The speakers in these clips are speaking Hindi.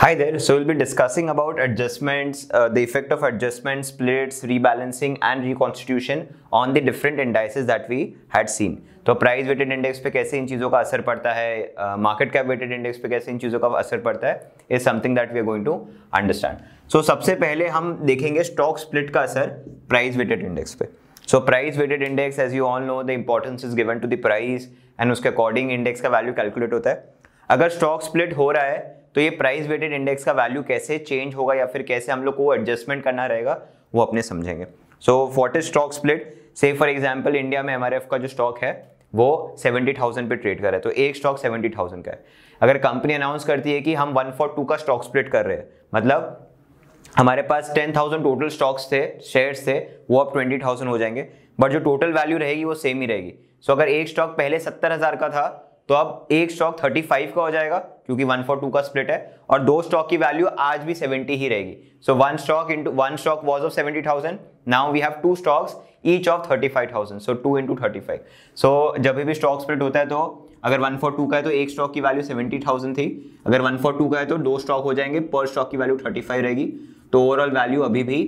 Hi there, so we'll be discussing about adjustments, uh, the effect of adjustments, splits, rebalancing and reconstitution on the different indices that we had seen. तो प्राइस वेटेड इंडेक्स पे कैसे इन चीज़ों का असर पड़ता है मार्केट कैप वेटेड इंडेक्स पे कैसे इन चीज़ों का असर पड़ता है is something that we are going to understand so सबसे पहले हम देखेंगे स्टॉक स्प्लिट का असर प्राइस वेटेड इंडेक्स पे so price weighted index as you all know the importance is given to the price and उसके अकॉर्डिंग इंडेक्स का वैल्यू कैलकुलेट होता है अगर स्टॉक स्प्लिट हो रहा है तो ये प्राइस वेटेड इंडेक्स का वैल्यू कैसे चेंज होगा या फिर कैसे हम लोग को एडजस्टमेंट करना रहेगा वो अपने समझेंगे so what is stock split से फॉर एग्जाम्पल इंडिया में एम का जो स्टॉक है वो सेवेंटी थाउजेंड पर ट्रेड कर रहा है तो एक स्टॉक सेवेंटी थाउजेंड का है अगर कंपनी अनाउंस करती है कि हम वन फॉर टू का स्टॉक स्प्लिट कर रहे हैं मतलब हमारे पास टेन थाउजेंड टोटल स्टॉक्स थे शेयर्स थे वो अब ट्वेंटी थाउजेंड हो जाएंगे बट जो टोटल वैल्यू रहेगी वो सेम ही रहेगी सो so, अगर एक स्टॉक पहले सत्तर हज़ार का था तो अब एक स्टॉक 35 का हो जाएगा क्योंकि 1 फॉर 2 का स्प्लिट है और दो स्टॉक की वैल्यू आज भी 70 ही रहेगी so one stock into one stock was of seventy thousand now we have two stocks each of thirty five thousand so two into thirty five so जब भी स्टॉक स्प्लिट होता है तो अगर वन फॉर टू का है तो एक स्टॉक की वैल्यू 70,000 थी अगर वन फॉर टू का है तो दो स्टॉक हो जाएंगे पर स्टॉक की वैल्यू 35 रहेगी तो ओवरऑल वैल्यू अभी भी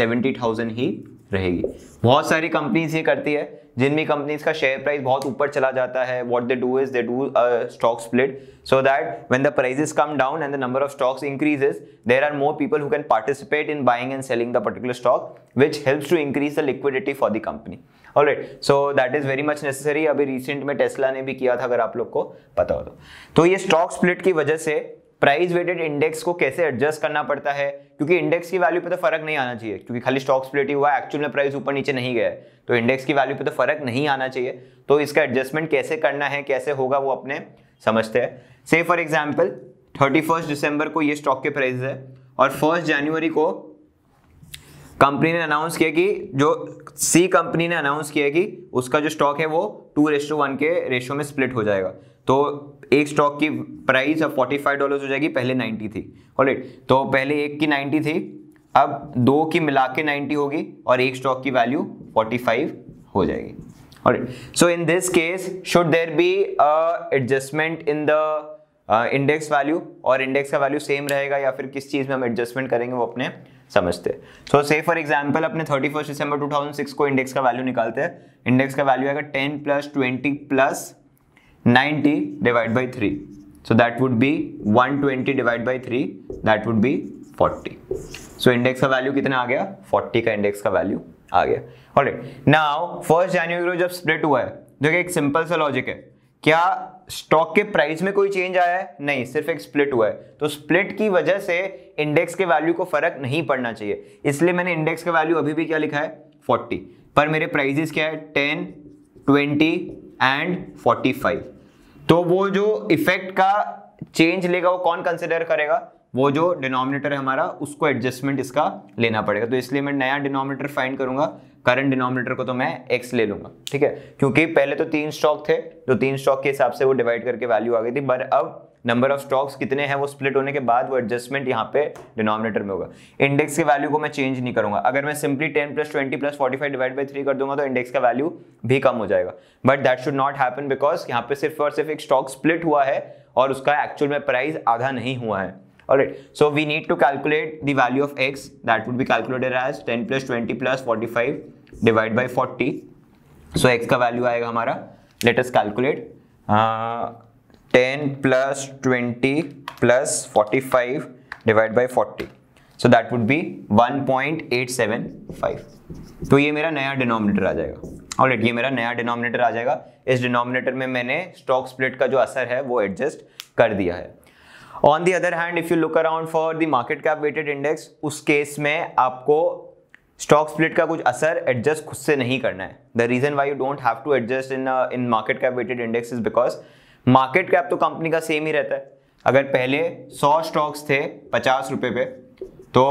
70,000 ही रहेगी बहुत सारी कंपनीज ये करती है जिन भी कंपनीज का शेयर प्राइस बहुत ऊपर चला जाता है what they do is they do stock split so that when the prices come down and the number of stocks increases there are more people who can participate in buying and selling the particular stock which helps to increase the liquidity for the company right so that is very much necessary अभी रिसेंट में टेस्ला ने भी किया था अगर आप लोग को पता हो तो, तो ये स्टॉक स्प्लिट की वजह से प्राइस वेटेड इंडेक्स को कैसे एडजस्ट करना पड़ता है क्योंकि इंडेक्स की वैल्यू पे तो फर्क नहीं आना चाहिए क्योंकि खाली स्टॉक स्प्लिट ही हुआ है एक्चुअल में प्राइस ऊपर नीचे नहीं गया तो इंडेक्स की वैल्यू पे तो फर्क नहीं आना चाहिए तो इसका एडजस्टमेंट कैसे करना है कैसे होगा वो अपने समझते हैं से फॉर एग्जाम्पल थर्टी दिसंबर को ये स्टॉक के प्राइस है और फर्स्ट जनवरी को कंपनी ने अनाउंस किया कि जो सी कंपनी ने अनाउंस किया कि उसका जो स्टॉक है वो टू रेशो वन के रेशो में स्प्लिट हो जाएगा तो एक स्टॉक की प्राइस अब फोर्टी फाइव डॉलर हो जाएगी पहले नाइन्टी थी ऑलरेड तो पहले एक की नाइन्टी थी अब दो की मिला के नाइन्टी होगी और एक स्टॉक की वैल्यू फोर्टी फाइव हो जाएगी alright so in this case should there be adjustment in the index value और इंडेक्स का वैल्यू सेम रहेगा या फिर किस चीज़ में हम एडजस्टमेंट करेंगे वो अपने समझते हैं सो से फॉर एग्जाम्पल अपने थर्टी फर्स्ट दिसंबर सिक्स को इंडेक्स का वैल्यू निकालते हैं इंडेक्स का वैल्यू आएगा ten plus twenty plus 90 divided by 3 so that would be 120 divided by 3 that would be 40 so index का वैल्यू कितना आ गया 40 का इंडेक्स का वैल्यू आ गया ऑलराइट नाउ फर्स्ट जनवरी को जब स्प्लिट हुआ है देखिए एक सिंपल सा लॉजिक है क्या स्टॉक के प्राइस में कोई चेंज आया है नहीं सिर्फ एक स्प्लिट हुआ है तो स्प्लिट की वजह से इंडेक्स के वैल्यू को फर्क नहीं पड़ना चाहिए इसलिए मैंने इंडेक्स का वैल्यू अभी भी क्या लिखा है 40 पर मेरे प्राइजेस क्या है 10, 20 एंड 45 तो वो जो इफेक्ट का चेंज लेगा वो कौन कंसिडर करेगा वो जो डिनोमिनेटर है हमारा उसको एडजस्टमेंट इसका लेना पड़ेगा तो इसलिए मैं नया डिनोमिनेटर फाइंड करूंगा करंट डिनोमिनेटर को तो मैं एक्स ले लूंगा ठीक है क्योंकि पहले तो तीन स्टॉक थे तो तीन स्टॉक के हिसाब से वो डिवाइड करके वैल्यू आ गई थी पर अब नंबर ऑफ स्टॉक्स कितने हैं वो स्प्लिट होने के बाद वो एडजस्टमेंट यहाँ पे डिनोमिनेटर में होगा इंडेक्स के वैल्यू को मैं चेंज नहीं करूंगा अगर मैं simply ten plus twenty plus forty five divide by three कर दूंगा तो इंडेक्स का वैल्यू भी कम हो जाएगा but that should not happen because यहाँ पे सिर्फ और सिर्फ एक स्टॉक स्प्लिट हुआ है और उसका एक्चुअल में प्राइस आधा नहीं हुआ है right. so we need to calculate the value of x that would be calculated as 10 plus 20 plus 45 divided by 40. So x का वैल्यू आएगा हमारा us calculate. Calculate uh, 10 plus 20 plus 45 divided by 40 so that would be 1.875 तो ये मेरा नया डिनोमिनेटर आ जाएगा ऑलरेट ये मेरा नया डिनोमिनेटर आ जाएगा इस डिनोमिनेटर में मैंने स्टॉक स्प्लिट का जो असर है वो एडजस्ट कर दिया है on the other hand if you look around for the market cap weighted index उस केस में आपको स्टॉक स्प्लिट का कुछ असर एडजस्ट खुद से नहीं करना है the reason why you don't have to adjust in in market cap weighted index is because market cap तो कंपनी का सेम ही रहता है अगर पहले 100 स्टॉक्स थे पचास रुपये पे तो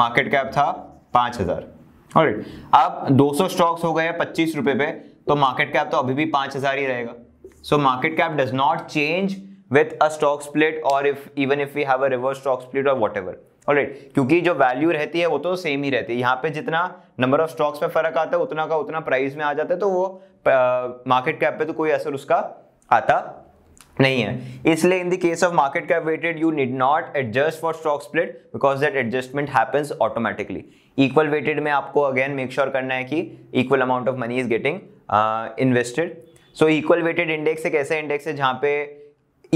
मार्केट कैप था पाँच हज़ार और अब 200 स्टॉक्स हो गए पच्चीस रुपये पे तो मार्केट कैप तो अभी भी पाँच हज़ार ही रहेगा so market cap does not change with a stock split और if even if you have a reverse stock split और वॉट एवर ऑलराइट क्योंकि जो वैल्यू रहती है वो तो सेम ही रहती है यहाँ पे जितना नंबर ऑफ स्टॉक्स में फर्क आता है उतना का उतना प्राइस में आ जाता है तो वो मार्केट कैप पे तो कोई असर उसका आता नहीं है इसलिए in the case of market cap weighted you need not adjust for stock split because that adjustment happens automatically equal weighted में आपको अगेन मेक श्योर करना है कि equal amount of money is getting invested so equal weighted index एक ऐसा इंडेक्स है जहाँ पे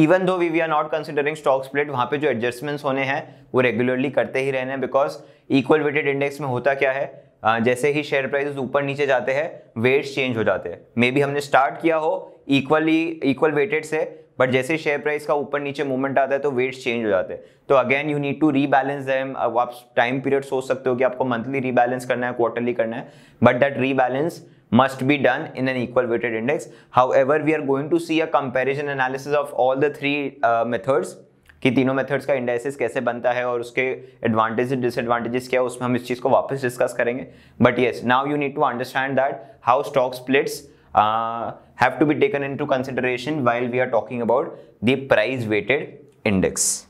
even though we we are not considering stock split वहाँ पे जो एडजस्टमेंट्स होने हैं वो रेगुलरली करते ही रहने हैं बिकॉज इक्वल वेटेड इंडेक्स में होता क्या है uh, जैसे ही शेयर प्राइस ऊपर नीचे जाते हैं वेट्स चेंज हो जाते हैं मे बी हमने स्टार्ट किया हो इक्वली इक्वल वेटेड से बट जैसे शेयर प्राइस का ऊपर नीचे मूवमेंट आता है तो वेट्स चेंज हो जाते हैं तो again you need to rebalance them अब आप टाइम पीरियड सोच सकते हो कि आपको मंथली रीबैलेंस करना है क्वार्टरली करना है but that rebalance must be done in an equal weighted index however we are going to see a comparison analysis of all the three methods कि तीनों मेथड्स का इंडेसिस कैसे बनता है और उसके एडवांटेजेस डिसएडवांटेजेस क्या है उसमें हम इस चीज़ को वापस डिस्कस करेंगे but yes now you need to understand that how stock splits Uh, have to be taken into consideration while we are talking about the price weighted index.